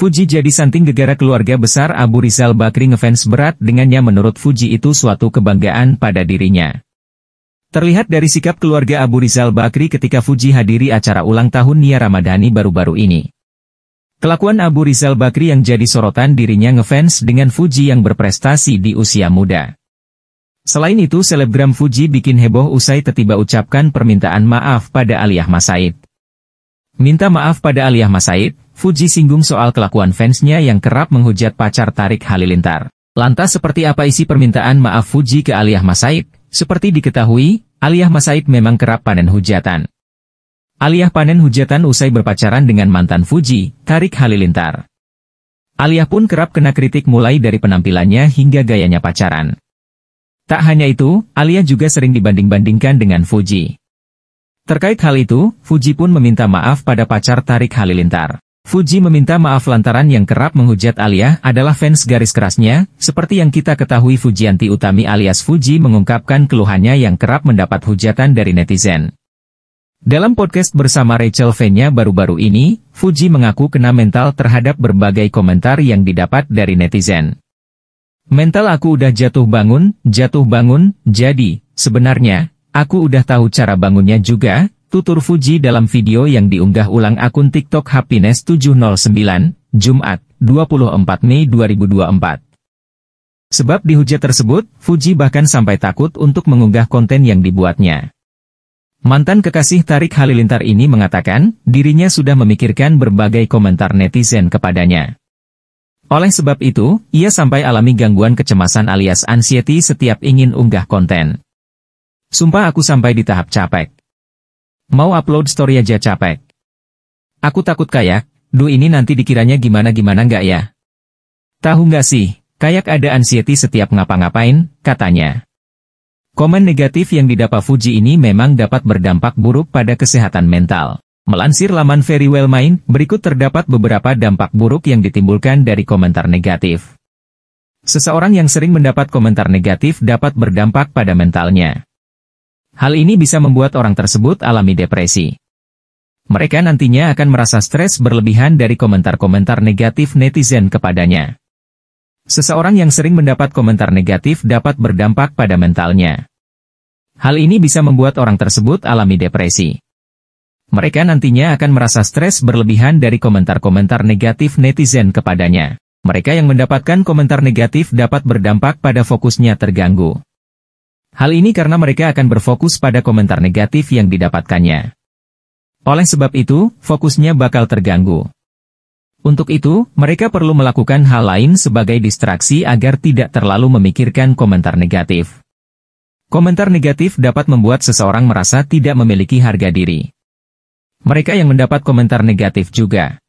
Fuji jadi santing gegara keluarga besar Abu Rizal Bakri ngefans berat dengannya menurut Fuji itu suatu kebanggaan pada dirinya. Terlihat dari sikap keluarga Abu Rizal Bakri ketika Fuji hadiri acara ulang tahun Nia Ramadhani baru-baru ini. Kelakuan Abu Rizal Bakri yang jadi sorotan dirinya ngefans dengan Fuji yang berprestasi di usia muda. Selain itu selebgram Fuji bikin heboh usai tiba ucapkan permintaan maaf pada Aliyah Masaid. Minta maaf pada Aliyah Masaid, Fuji singgung soal kelakuan fansnya yang kerap menghujat pacar Tarik Halilintar. Lantas seperti apa isi permintaan maaf Fuji ke Aliyah Masaid? Seperti diketahui, Aliyah Masaid memang kerap panen hujatan. Aliyah panen hujatan usai berpacaran dengan mantan Fuji, Tarik Halilintar. Aliyah pun kerap kena kritik mulai dari penampilannya hingga gayanya pacaran. Tak hanya itu, Aliyah juga sering dibanding-bandingkan dengan Fuji. Terkait hal itu, Fuji pun meminta maaf pada pacar Tarik Halilintar. Fuji meminta maaf lantaran yang kerap menghujat Alia adalah fans garis kerasnya, seperti yang kita ketahui Fujianti Utami alias Fuji mengungkapkan keluhannya yang kerap mendapat hujatan dari netizen. Dalam podcast bersama Rachel Fenya baru-baru ini, Fuji mengaku kena mental terhadap berbagai komentar yang didapat dari netizen. Mental aku udah jatuh bangun, jatuh bangun, jadi, sebenarnya, aku udah tahu cara bangunnya juga, Tutur Fuji dalam video yang diunggah ulang akun TikTok Happiness 709, Jumat, 24 Mei 2024. Sebab dihujat tersebut, Fuji bahkan sampai takut untuk mengunggah konten yang dibuatnya. Mantan kekasih Tarik Halilintar ini mengatakan, dirinya sudah memikirkan berbagai komentar netizen kepadanya. Oleh sebab itu, ia sampai alami gangguan kecemasan alias anxiety setiap ingin unggah konten. Sumpah aku sampai di tahap capek. Mau upload story aja capek. Aku takut kayak, duh ini nanti dikiranya gimana-gimana nggak ya? Tahu nggak sih, kayak ada anxiety setiap ngapa-ngapain, katanya. Komen negatif yang didapat Fuji ini memang dapat berdampak buruk pada kesehatan mental. Melansir laman Very Well Mind, berikut terdapat beberapa dampak buruk yang ditimbulkan dari komentar negatif. Seseorang yang sering mendapat komentar negatif dapat berdampak pada mentalnya. Hal ini bisa membuat orang tersebut alami depresi. Mereka nantinya akan merasa stres berlebihan dari komentar-komentar negatif netizen kepadanya. Seseorang yang sering mendapat komentar negatif dapat berdampak pada mentalnya. Hal ini bisa membuat orang tersebut alami depresi. Mereka nantinya akan merasa stres berlebihan dari komentar-komentar negatif netizen kepadanya. Mereka yang mendapatkan komentar negatif dapat berdampak pada fokusnya terganggu. Hal ini karena mereka akan berfokus pada komentar negatif yang didapatkannya. Oleh sebab itu, fokusnya bakal terganggu. Untuk itu, mereka perlu melakukan hal lain sebagai distraksi agar tidak terlalu memikirkan komentar negatif. Komentar negatif dapat membuat seseorang merasa tidak memiliki harga diri. Mereka yang mendapat komentar negatif juga